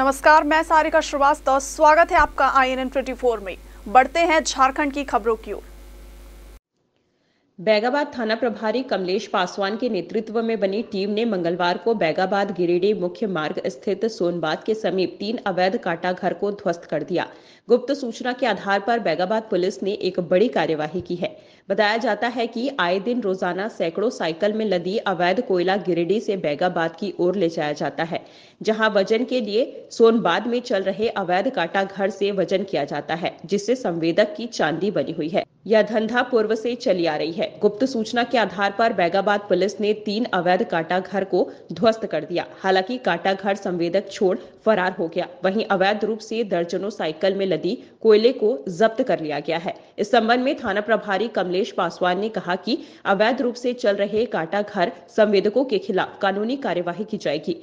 नमस्कार मैं सारिका श्रीवास्तव स्वागत है आपका आई एन में बढ़ते हैं झारखंड की खबरों की ओर बैगाबाद थाना प्रभारी कमलेश पासवान के नेतृत्व में बनी टीम ने मंगलवार को बैगाबाद गिरिडीह मुख्य मार्ग स्थित सोनबाद के समीप तीन अवैध काटा घर को ध्वस्त कर दिया गुप्त सूचना के आधार पर बैगाबाद पुलिस ने एक बड़ी कार्यवाही की है बताया जाता है कि आए दिन रोजाना सैकड़ों साइकिल में लदी अवैध कोयला गिरिडीह से बैगाबाद की ओर ले जाया जाता है जहां वजन के लिए सोनबाद में चल रहे अवैध काटा घर से वजन किया जाता है जिससे संवेदक की चांदी बनी हुई है यह धंधा पूर्व से चली आ रही है गुप्त सूचना के आधार पर बैगाबाद पुलिस ने तीन अवैध काटा घर को ध्वस्त कर दिया हालांकि काटा घर संवेदक छोड़ फरार हो गया वहीं अवैध रूप से दर्जनों साइकिल में लदी कोयले को जब्त कर लिया गया है इस संबंध में थाना प्रभारी कमलेश पासवान ने कहा कि अवैध रूप से चल रहे काटा घर संवेदकों के खिलाफ कानूनी कार्यवाही की जाएगी